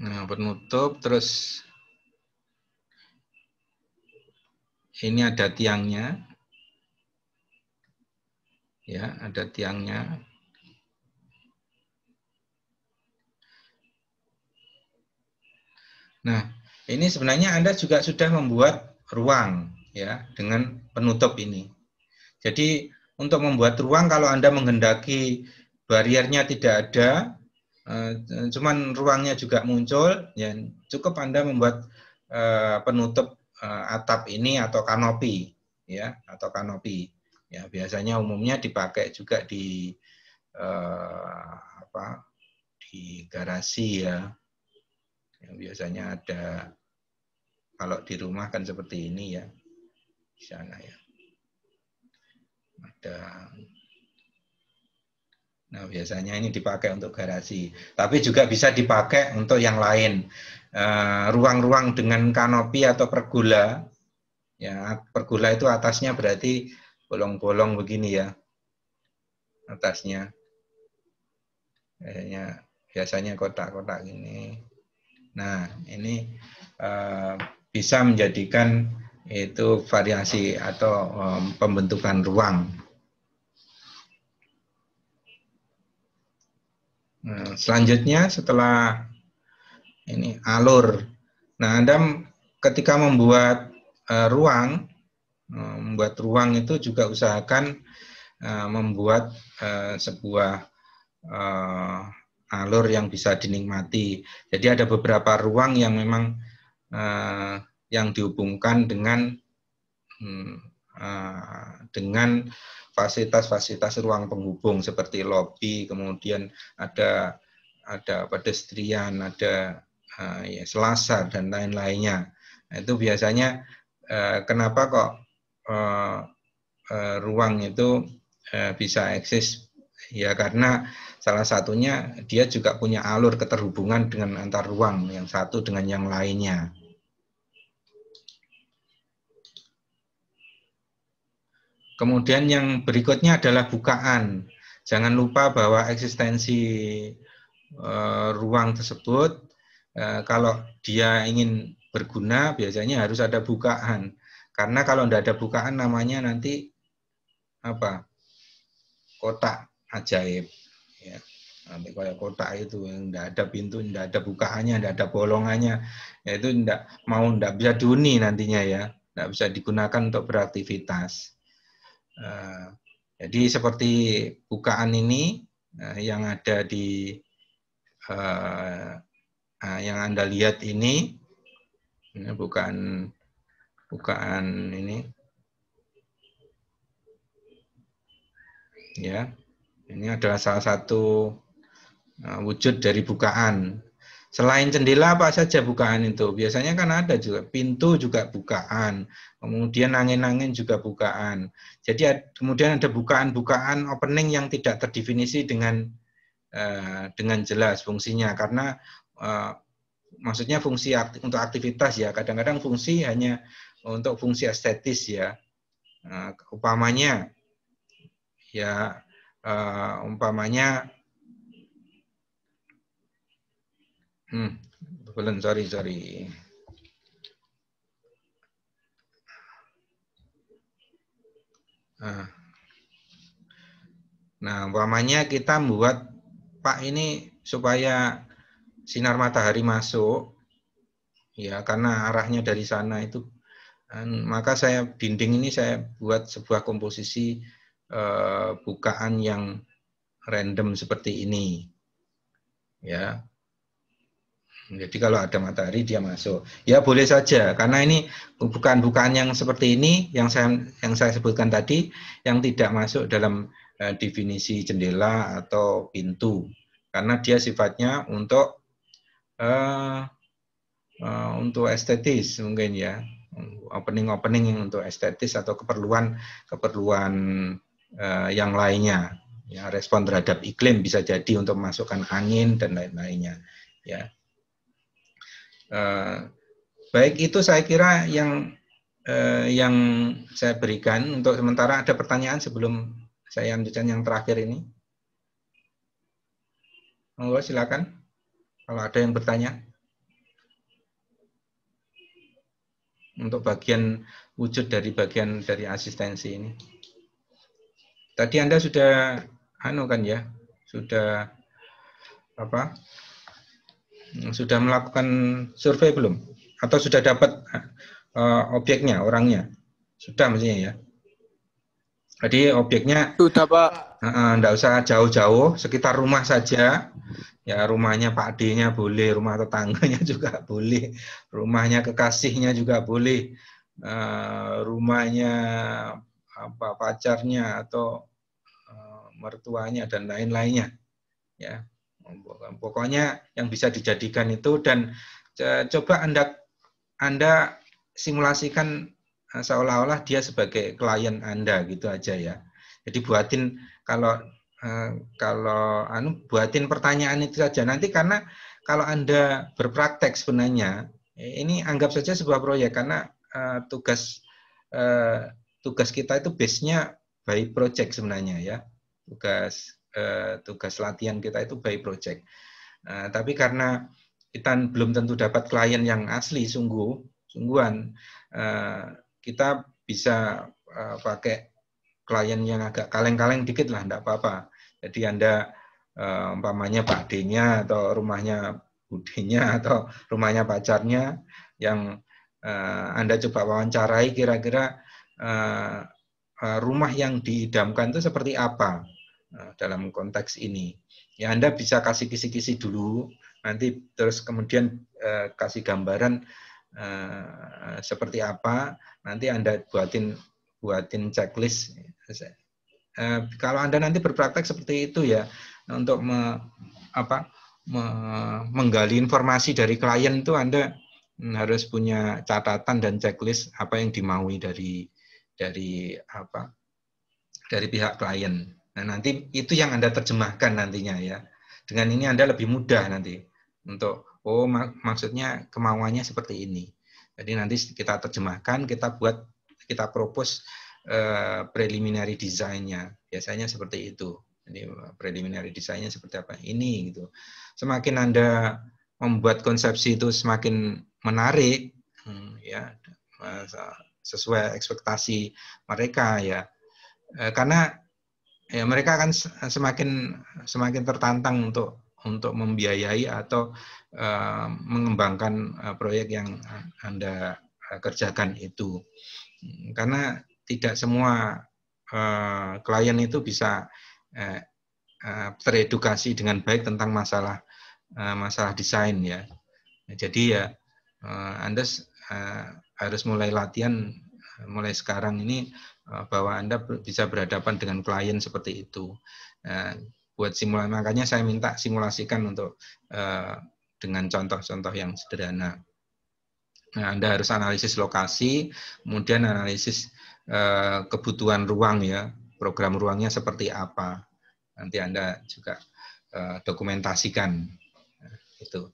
[SPEAKER 1] Nah, penutup terus ini ada tiangnya ya ada tiangnya nah ini sebenarnya anda juga sudah membuat ruang ya dengan penutup ini jadi untuk membuat ruang kalau anda menghendaki bariernya tidak ada eh, cuman ruangnya juga muncul ya cukup anda membuat eh, penutup eh, atap ini atau kanopi ya atau kanopi Ya, biasanya umumnya dipakai juga di eh, apa? di garasi ya. Yang biasanya ada kalau di rumah kan seperti ini ya. Di sana ya. Ada Nah, biasanya ini dipakai untuk garasi, tapi juga bisa dipakai untuk yang lain. Eh, ruang-ruang dengan kanopi atau pergula, ya pergula itu atasnya berarti bolong-bolong begini ya atasnya kayaknya biasanya kotak-kotak ini nah ini uh, bisa menjadikan itu variasi atau um, pembentukan ruang nah, selanjutnya setelah ini alur nah anda ketika membuat uh, ruang Eh, membuat ruang itu juga usahakan uh, membuat uh, sebuah uh, alur yang bisa dinikmati. Jadi ada beberapa ruang yang memang uh, yang dihubungkan dengan uh, dengan fasilitas-fasilitas ruang penghubung seperti lobi, kemudian ada ada pedestrian, ada uh, ya, selasar dan lain-lainnya. Nah, itu biasanya uh, kenapa kok uh, uh, ruang itu uh, bisa eksis ya karena salah satunya dia juga punya alur keterhubungan dengan antar ruang yang satu dengan yang lainnya. Kemudian yang berikutnya adalah bukaan. Jangan lupa bahwa eksistensi uh, ruang tersebut uh, kalau dia ingin berguna biasanya harus ada bukaan. Karena kalau tidak ada bukaan namanya nanti apa? Kotak ajaib. Ya. Nanti kayak kotak itu yang tidak ada pintu, tidak ada bukaannya, tidak ada bolongannya. Ya itu tidak mau tidak bisa dihuni nantinya ya, tidak bisa digunakan untuk beraktivitas. Eh, jadi seperti bukaan ini eh, yang ada di eh, yang anda lihat ini, ini bukan bukaan ini ya ini adalah salah satu uh, wujud dari bukaan selain jendela apa saja bukaan itu biasanya kan ada juga pintu juga bukaan kemudian angin-angin juga bukaan jadi kemudian ada bukaan-bukaan opening yang tidak terdefinisi dengan uh, dengan jelas fungsinya karena uh, maksudnya fungsi untuk aktivitas ya kadang-kadang fungsi hanya untuk fungsi estetis ya. Uh, umpamanya ya uh, umpamanya hmm, belum sorry sorry ah. Nah, umpamanya kita membuat Pak ini supaya sinar matahari masuk, ya karena arahnya dari sana itu maka saya dinding ini saya buat sebuah komposisi eh, bukaan yang random seperti ini. Ya. Jadi kalau ada matahari dia masuk. Ya boleh saja karena ini bukan-bukan yang seperti ini yang saya yang saya sebutkan tadi yang tidak masuk dalam eh, definisi jendela atau pintu karena dia sifatnya untuk eh, Uh, untuk estetis mungkin ya opening-opening untuk estetis atau keperluan keperluan uh, yang lainnya ya respon terhadap iklim bisa jadi untuk memasukkan angin dan lain-lainnya ya uh, baik itu saya kira yang uh, yang saya berikan untuk sementara ada pertanyaan sebelum saya lanjutkan yang terakhir ini monggo silakan kalau ada yang bertanya untuk bagian wujud dari bagian dari asistensi ini. Tadi Anda sudah anu kan ya, sudah apa? Sudah melakukan survei belum? Atau sudah dapat uh, objeknya, orangnya? Sudah maksudnya ya. Jadi objeknya sudah Pak. Tidak uh, usah jauh-jauh, sekitar rumah saja. Ya rumahnya Pak D-nya boleh, rumah tetangganya juga boleh, rumahnya kekasihnya juga boleh, uh, rumahnya apa pacarnya atau uh, mertuanya dan lain-lainnya. Ya, pokoknya yang bisa dijadikan itu dan eh, coba anda anda simulasikan Nah, seolah-olah dia sebagai klien Anda gitu aja ya. Jadi buatin kalau eh, kalau anu buatin pertanyaan itu saja nanti karena kalau Anda berpraktek sebenarnya ini anggap saja sebuah proyek karena eh, tugas eh, tugas kita itu base-nya by project sebenarnya ya. Tugas tugas latihan kita itu by project. Uh, tapi karena kita belum tentu dapat klien yang asli sungguh sungguhan kita bisa eh, pakai klien yang agak kaleng-kaleng dikit lah, tidak apa-apa. Jadi Anda eh, umpamanya Pak D-nya atau rumahnya budinya atau rumahnya pacarnya yang eh, Anda coba wawancarai kira-kira rumah yang diidamkan itu seperti apa dalam konteks ini. Ya Anda bisa kasih kisi-kisi dulu, nanti terus kemudian kasih gambaran Eh, seperti apa nanti anda buatin buatin checklist uh, kalau anda nanti berpraktek seperti itu ya untuk me, apa me, menggali informasi dari klien itu anda harus punya catatan dan checklist apa yang dimaui dari dari apa dari pihak klien. Nah, nanti itu yang Anda terjemahkan nantinya ya. Dengan ini Anda lebih mudah nanti untuk oh mak maksudnya kemauannya seperti ini. Jadi nanti kita terjemahkan, kita buat, kita propose eh, preliminary desainnya. Biasanya seperti itu. Jadi eh, preliminary desainnya seperti apa? Ini gitu. Semakin Anda membuat konsepsi itu semakin menarik, hmm, ya sesuai ekspektasi mereka ya. Eh, karena ya mereka akan semakin semakin tertantang untuk untuk membiayai atau uh, mengembangkan uh, proyek yang eh, Anda kerjakan itu. Hmm, karena tidak semua uh, klien itu bisa uh, uh, teredukasi dengan baik tentang masalah uh, masalah desain ya. Nah, jadi ya uh, Anda uh, harus mulai latihan mulai sekarang ini bahwa Anda bisa berhadapan dengan klien seperti itu buat simulasi. Makanya saya minta simulasikan untuk uh, dengan contoh-contoh yang sederhana. Nah, Anda harus analisis lokasi, kemudian analisis uh, kebutuhan ruang ya, program ruangnya seperti apa. Nanti Anda juga uh, dokumentasikan nah, itu.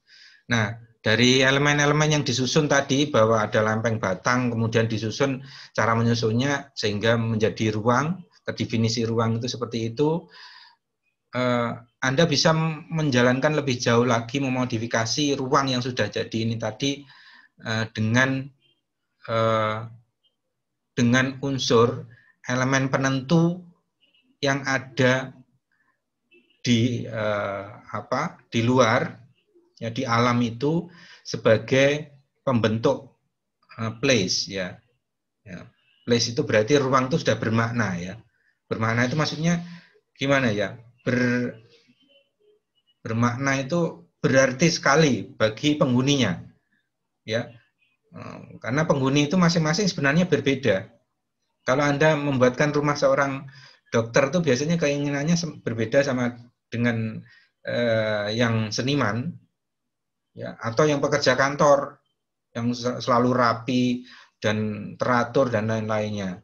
[SPEAKER 1] Nah, dari elemen-elemen yang disusun tadi bahwa ada lempeng batang, kemudian disusun cara menyusunnya sehingga menjadi ruang, terdefinisi ruang itu seperti itu eh, Anda bisa menjalankan lebih jauh lagi memodifikasi ruang yang sudah jadi ini tadi eh, dengan eh, dengan unsur elemen penentu yang ada di eh, apa di luar ya di alam itu sebagai pembentuk eh, place ya. ya place itu berarti ruang itu sudah bermakna ya bermakna itu maksudnya gimana ya ber, bermakna itu berarti sekali bagi penghuninya. Ya. Eh, karena penghuni itu masing-masing sebenarnya berbeda. Kalau Anda membuatkan rumah seorang dokter itu biasanya keinginannya berbeda sama dengan eh, yang seniman ya atau yang pekerja kantor yang selalu rapi dan teratur dan lain-lainnya.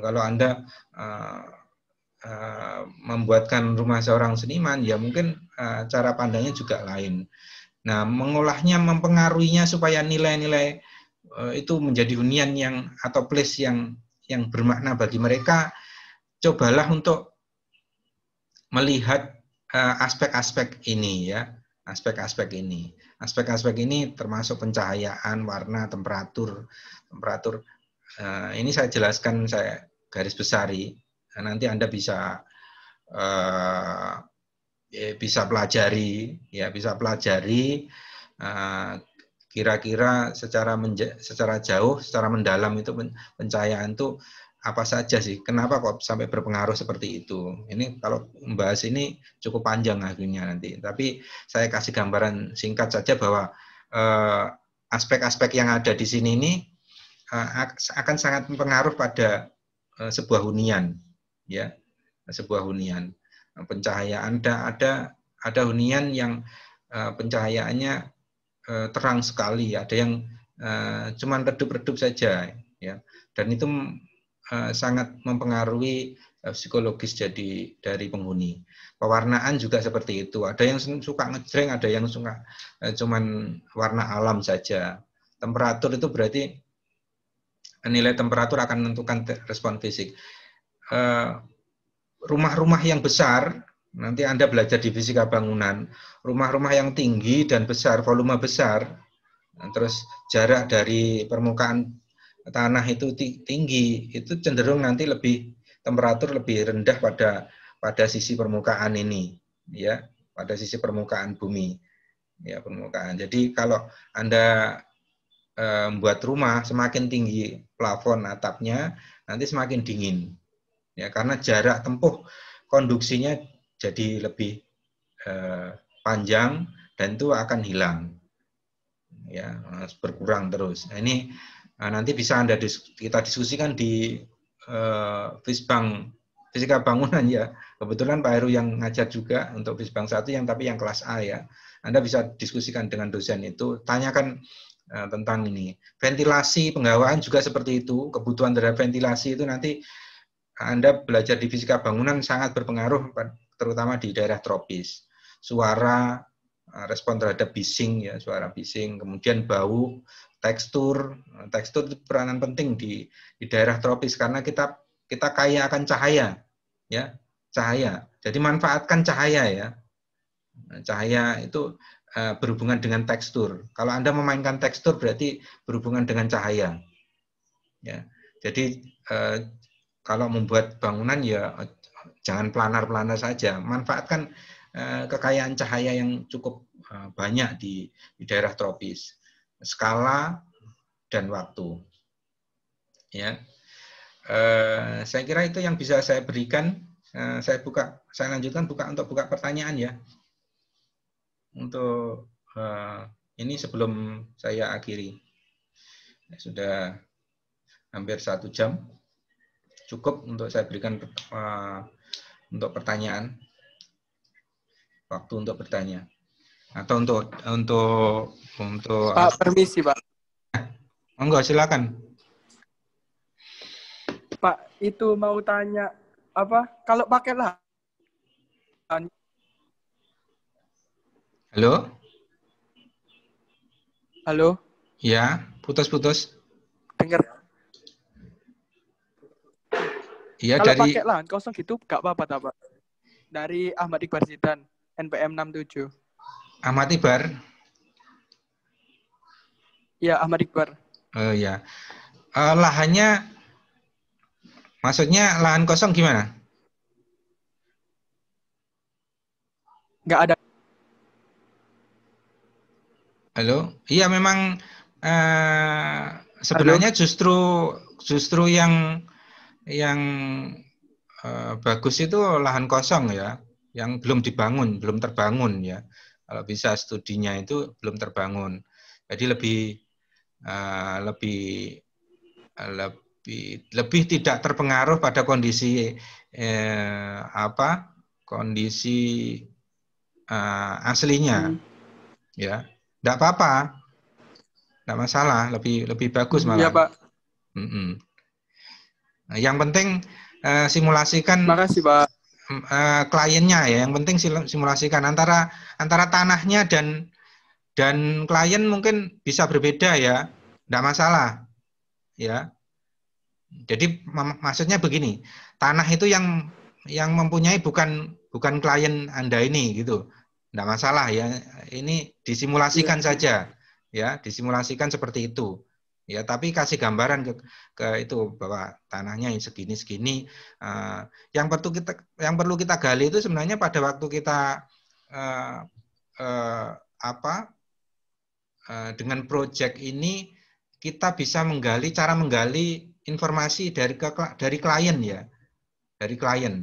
[SPEAKER 1] Kalau Anda eh, uh, membuatkan rumah seorang seniman, ya mungkin uh, cara pandangnya juga lain. Nah, mengolahnya, mempengaruhinya supaya nilai-nilai uh, itu menjadi hunian yang atau place yang yang bermakna bagi mereka, cobalah untuk melihat aspek-aspek uh, ini ya, aspek-aspek ini. Aspek-aspek ini termasuk pencahayaan, warna, temperatur, temperatur. Uh, ini saya jelaskan saya garis besari Nah, nanti Anda bisa eh, ya, bisa pelajari ya bisa pelajari kira eh, kira-kira secara menja, secara jauh, secara mendalam itu pen, pencahayaan itu apa saja sih? Kenapa kok sampai berpengaruh seperti itu? Ini kalau membahas ini cukup panjang akhirnya nanti. Tapi saya kasih gambaran singkat saja bahwa eh, aspek-aspek yang ada di sini ini eh, akan sangat mempengaruh pada eh, sebuah hunian ya sebuah hunian. Nah, pencahayaan ada ada ada hunian yang eh, pencahayaannya eh, terang sekali, ada yang eh, cuman redup-redup saja ya. Dan itu sangat mempengaruhi psikologis jadi dari penghuni. Pewarnaan juga seperti itu. Ada yang suka ngejreng, ada yang suka cuman warna alam saja. Temperatur itu berarti nilai temperatur akan menentukan respon fisik. Eh, rumah-rumah yang besar, nanti Anda belajar di fisika bangunan, rumah-rumah yang tinggi dan besar, volume besar, nah, terus jarak dari permukaan tanah itu tinggi, itu cenderung nanti lebih temperatur lebih rendah pada pada sisi permukaan ini, ya, pada sisi permukaan bumi, ya permukaan. Jadi kalau Anda eh, membuat rumah semakin tinggi plafon atapnya, nanti semakin dingin ya karena jarak tempuh konduksinya jadi lebih eh, panjang dan itu akan hilang ya berkurang terus nah, ini eh, nanti bisa anda kita diskusikan di eh, Fisbang fisika bangunan ya kebetulan Pak Heru yang ngajar juga untuk Fisbang satu yang tapi yang kelas A ya anda bisa diskusikan dengan dosen itu tanyakan eh, tentang ini ventilasi penggawaan juga seperti itu kebutuhan terhadap ventilasi itu nanti anda belajar di fisika bangunan sangat berpengaruh terutama di daerah tropis. Suara, eh, respon terhadap bising ya, suara bising, kemudian bau, tekstur. Nah, tekstur itu peranan penting di di daerah tropis karena kita kita kaya akan cahaya ya, cahaya. Jadi manfaatkan cahaya ya. Nah, cahaya itu eh, berhubungan dengan tekstur. Kalau Anda memainkan tekstur berarti berhubungan dengan cahaya. Ya. Jadi eh, kalau membuat bangunan ya jangan planar-planar saja, manfaatkan eh, kekayaan cahaya yang cukup eh, banyak di, di daerah tropis, skala dan waktu. Ya, eh, saya kira itu yang bisa saya berikan. saya buka, saya lanjutkan buka untuk buka pertanyaan ya. Untuk ini sebelum saya akhiri sudah hampir satu jam cukup untuk saya berikan uh, untuk pertanyaan waktu untuk bertanya atau untuk untuk untuk Pak permisi Pak monggo silakan Pak itu mau tanya apa kalau pakai lah Halo Halo Ya putus-putus dengar Iya Kalau dari pakai lahan kosong gitu gak apa-apa tak Pak. Dari Ahmad Iqbal Zidan, NPM 67. Ahmad Iqbal? Iya Ahmad Iqbal. Oh iya Uh, lahannya maksudnya lahan kosong gimana? Gak ada. Halo? Iya, memang uh, sebenarnya Halo? justru justru yang yang uh, bagus itu lahan kosong ya, yang belum dibangun, belum terbangun ya. Kalau bisa studinya itu belum terbangun. Jadi lebih uh, lebih lebih lebih tidak terpengaruh pada kondisi uh, apa kondisi uh, aslinya hmm. ya tidak apa-apa tidak masalah lebih lebih bagus iya, malah ya, Pak. Mm -mm. Nah, yang penting uh, simulasikan kasih Pak. Uh, kliennya ya. Yang penting simulasikan antara antara tanahnya dan dan klien mungkin bisa berbeda ya. Tidak masalah. Ya. Jadi maksudnya begini, tanah itu yang yang mempunyai bukan bukan klien Anda ini gitu. Tidak masalah ya. Ini disimulasikan ya. saja ya, disimulasikan seperti itu ya tapi kasih gambaran ke, ke itu bahwa tanahnya yang segini segini uh, yang perlu kita yang perlu kita gali itu sebenarnya pada waktu kita uh, uh, apa uh, dengan proyek ini kita bisa menggali cara menggali informasi dari ke, dari klien ya dari klien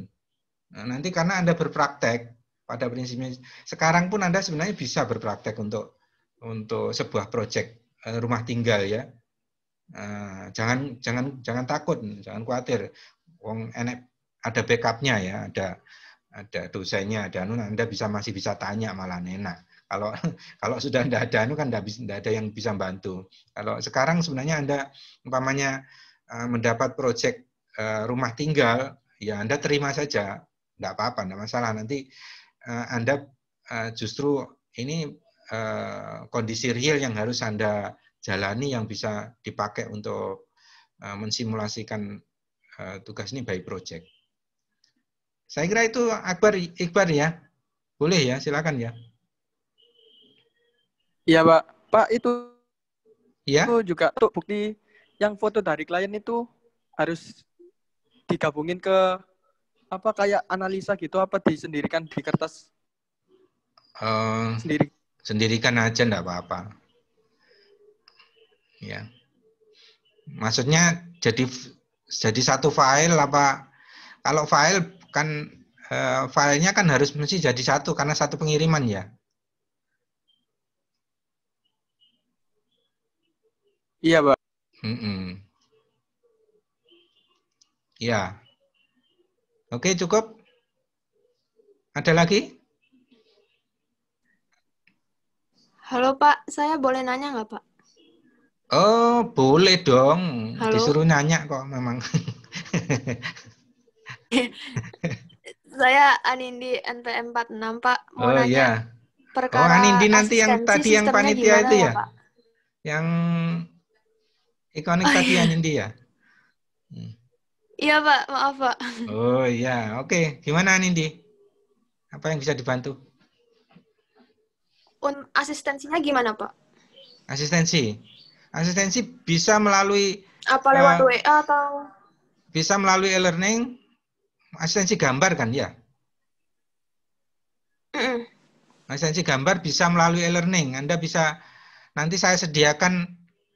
[SPEAKER 1] nah, nanti karena anda berpraktek pada prinsipnya sekarang pun anda sebenarnya bisa berpraktek untuk untuk sebuah proyek rumah tinggal ya Nah, jangan jangan jangan takut, jangan khawatir. Wong enek ada backupnya ya, ada ada dosennya, ada anu Anda bisa masih bisa tanya malah enak. Kalau kalau sudah tidak ada anu kan tidak ada yang bisa bantu. Kalau sekarang sebenarnya Anda umpamanya eh, mendapat proyek eh, rumah tinggal, ya Anda terima saja, tidak apa-apa, tidak masalah. Nanti eh, Anda justru ini kondisi real yang harus Anda jalani yang bisa dipakai untuk eh, mensimulasikan eh, tugas ini by project. Saya kira itu Akbar Iqbal ya. Boleh ya, silakan ya. Iya, Pak. Pak itu ya. Itu juga untuk bukti yang foto dari klien itu harus digabungin ke apa kayak analisa gitu apa disendirikan di kertas? Uh, sendiri. Sendirikan aja enggak apa-apa ya maksudnya jadi jadi satu file apa kalau file kan e, filenya kan harus mesti jadi satu karena satu pengiriman ya iya pak mm -mm. ya oke cukup ada lagi Halo Pak, saya boleh nanya nggak Pak? Oh, boleh dong. Halo? Disuruh nanya kok memang. Saya Anindi NPM 46, Pak. Mau oh, Iya. Perkara oh, Anindi nanti yang tadi yang panitia itu ya? ya? Pak? Yang ikonik oh, tadi iya. Anindi ya? Iya, Pak. Maaf, Pak. Oh, iya. Oke, gimana Anindi? Apa yang bisa dibantu? Un asistensinya gimana, Pak? Asistensi? Asistensi bisa melalui apa lewat uh, eh, WA atau bisa melalui e-learning asistensi gambar kan ya? Mm Asistensi gambar bisa melalui e-learning. Anda bisa nanti saya sediakan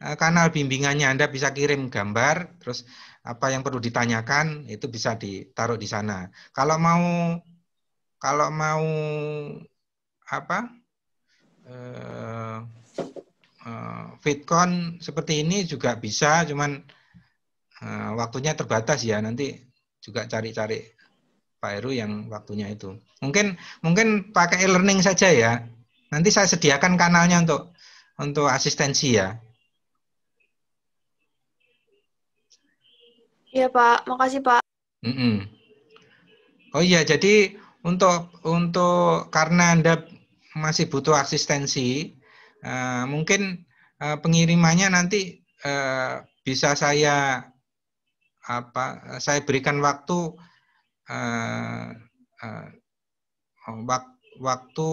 [SPEAKER 1] eh, kanal bimbingannya Anda bisa kirim gambar terus apa yang perlu ditanyakan itu bisa ditaruh di sana. Kalau mau kalau mau apa? Eh, uh, eh, Fitcon seperti ini juga bisa, cuman eh, waktunya terbatas ya. Nanti juga cari-cari Pak Heru yang waktunya itu. Mungkin mungkin pakai e-learning saja ya. Nanti saya sediakan kanalnya untuk untuk asistensi ya. Iya Pak, makasih Pak. Mm -mm. Oh iya, jadi untuk untuk karena anda masih butuh asistensi, Uh, mungkin uh, pengirimannya nanti uh, bisa saya apa saya berikan waktu uh, uh, wak, waktu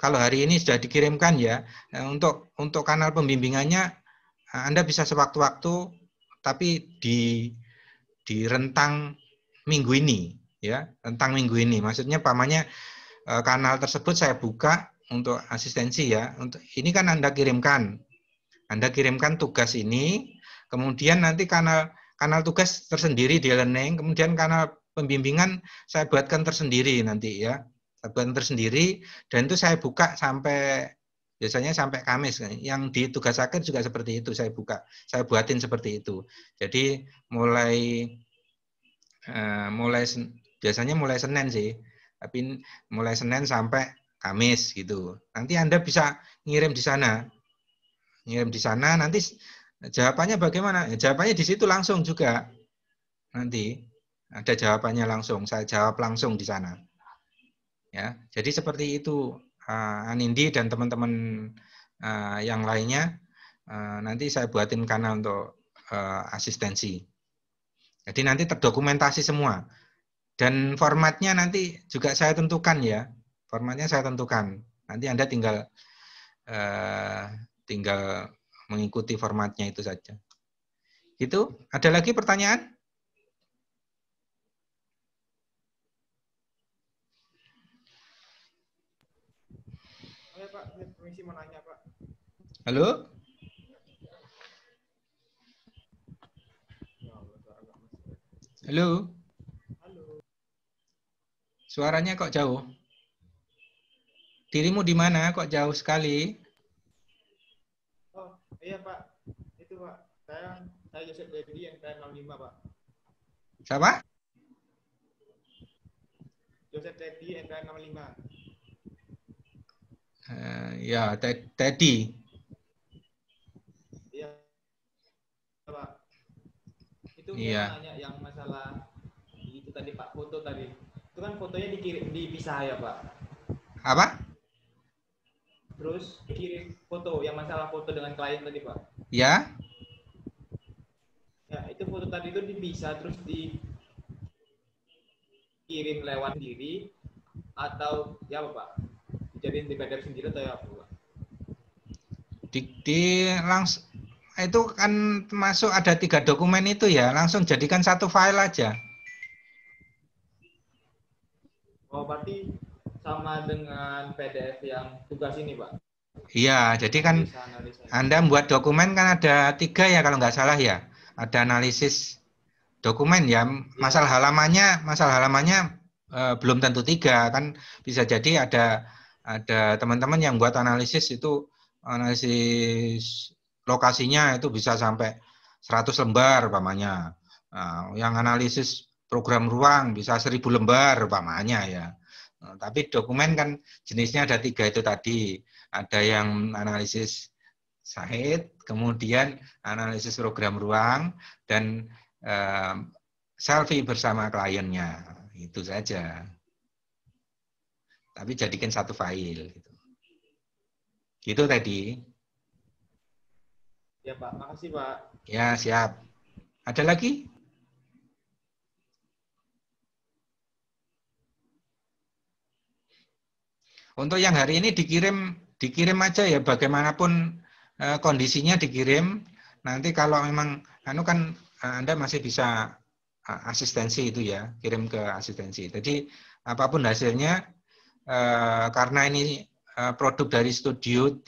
[SPEAKER 1] kalau hari ini sudah dikirimkan ya untuk untuk kanal pembimbingannya Anda bisa sewaktu-waktu tapi di di rentang minggu ini ya rentang minggu ini maksudnya pamannya kanal tersebut saya buka untuk asistensi ya. Untuk ini kan Anda kirimkan. Anda kirimkan tugas ini, kemudian nanti kanal kanal tugas tersendiri di learning, kemudian kanal pembimbingan saya buatkan tersendiri nanti ya. Saya buatkan tersendiri dan itu saya buka sampai biasanya sampai Kamis yang di tugas akhir juga seperti itu saya buka saya buatin seperti itu jadi mulai eh, mulai biasanya mulai Senin sih tapi mulai Senin sampai Kamis gitu. Nanti Anda bisa ngirim di sana. Ngirim di sana nanti jawabannya bagaimana? Ya, jawabannya di situ langsung juga. Nanti ada jawabannya langsung, saya jawab langsung di sana. Ya, jadi seperti itu uh, Anindi dan teman-teman uh, yang lainnya uh, nanti saya buatin karena untuk uh, asistensi. Jadi nanti terdokumentasi semua. Dan formatnya nanti juga saya tentukan ya. Formatnya saya tentukan. Nanti Anda tinggal uh, tinggal mengikuti formatnya itu saja. Gitu. Ada lagi pertanyaan? Halo, Pak, permisi mau Pak. Halo? Halo? Halo. Suaranya kok jauh? Dirimu di mana? Kok jauh sekali? Oh, iya Pak. Itu Pak. Saya saya Joseph Dedi yang saya 65 Pak. Siapa? Joseph Dedi yang saya 65. Uh, ya, Teddy. Iya. Pak. Itu iya. nanya yang masalah itu tadi Pak foto tadi. Itu kan fotonya dikirim di pisah ya Pak. Apa? terus kirim foto yang masalah foto dengan klien tadi pak ya ya itu foto tadi itu bisa terus di kirim lewat diri atau ya apa pak dijadiin di PDF sendiri atau ya apa pak di, di langsung itu kan masuk ada tiga dokumen itu ya langsung jadikan satu file aja oh berarti sama dengan PDF yang tugas ini, Pak? Iya, jadi kan Anda membuat dokumen kan ada tiga ya kalau nggak salah ya. Ada analisis dokumen ya, iya. masalah halamannya, masalah halamannya eh, belum tentu tiga kan bisa jadi ada ada teman-teman yang buat analisis itu analisis lokasinya itu bisa sampai 100 lembar umpamanya. Nah, yang analisis program ruang bisa 1000 lembar umpamanya ya. Nah, tapi dokumen kan jenisnya ada tiga itu tadi. Ada yang analisis sahid, kemudian analisis program ruang, dan eh, selfie bersama kliennya. Itu saja. Tapi jadikan satu file. Gitu. Itu tadi. Ya Pak, makasih Pak. Ya siap. Ada lagi? Untuk yang hari ini dikirim dikirim aja ya bagaimanapun eh, kondisinya dikirim. Nanti kalau memang anu kan eh, Anda masih bisa eh, asistensi itu ya, kirim ke asistensi. Jadi apapun hasilnya karena ini produk dari studio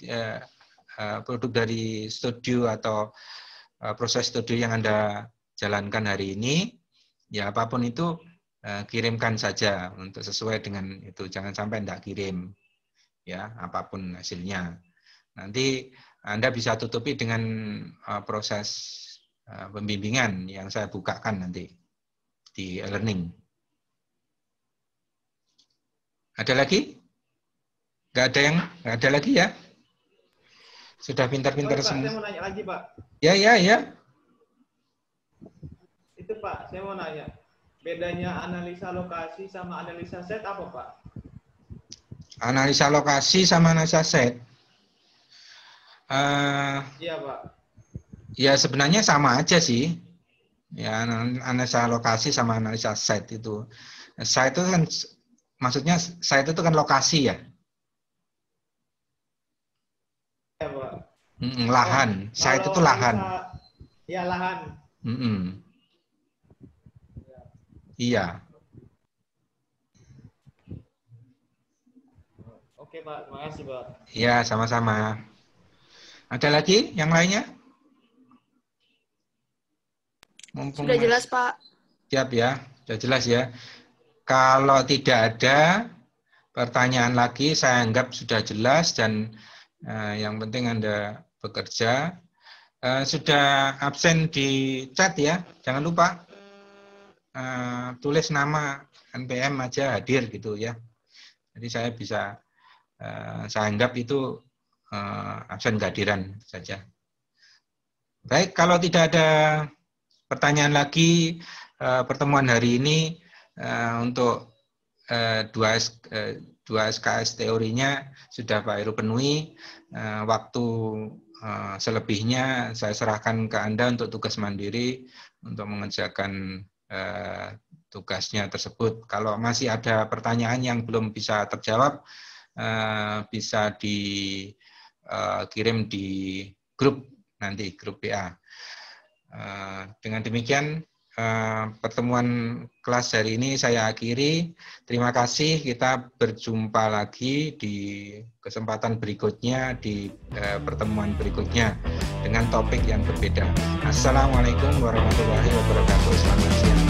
[SPEAKER 1] produk dari studio atau proses studio yang Anda jalankan hari ini, ya apapun itu Eh, kirimkan saja untuk sesuai dengan itu jangan sampai tidak kirim ya apapun hasilnya nanti anda bisa tutupi dengan eh, proses eh, pembimbingan yang saya bukakan nanti di learning ada lagi nggak ada yang nggak ada lagi ya sudah pintar-pintar oh, semua ya ya ya itu pak saya mau nanya bedanya analisa lokasi sama analisa set apa Pak? Analisa lokasi sama analisa set. Uh, iya Pak. Ya sebenarnya sama aja sih. Ya analisa lokasi sama analisa set itu. Set itu kan maksudnya set itu kan lokasi ya. Iya Pak. lahan. Oh, set itu lahan. Analisa, ya lahan. Mm -mm. Iya. Oke Pak, terima kasih Pak. Iya, sama-sama. Ada lagi yang lainnya? Mumpung Sudah jelas Pak. Siap ya, sudah jelas ya. Kalau tidak ada pertanyaan lagi, saya anggap sudah jelas dan eh, yang penting Anda bekerja. Eh, sudah absen di chat ya, jangan lupa. Eh, tulis nama NPM aja hadir gitu ya. Jadi saya bisa uh, saya anggap itu uh, absen kehadiran saja. Baik, kalau tidak ada pertanyaan lagi uh, pertemuan hari ini uh, untuk uh, dua uh, dua SKS teorinya sudah Pak Heru penuhi. Uh, waktu uh, selebihnya saya serahkan ke Anda untuk tugas mandiri untuk mengerjakan Eh, tugasnya tersebut. Kalau masih ada pertanyaan yang belum bisa terjawab, eh, bisa dikirim eh, di grup nanti grup PA. dengan demikian pertemuan kelas hari ini saya akhiri. Terima kasih. Kita berjumpa lagi di kesempatan berikutnya di pertemuan berikutnya dengan topik yang berbeda. Assalamualaikum warahmatullahi wabarakatuh. Selamat siang.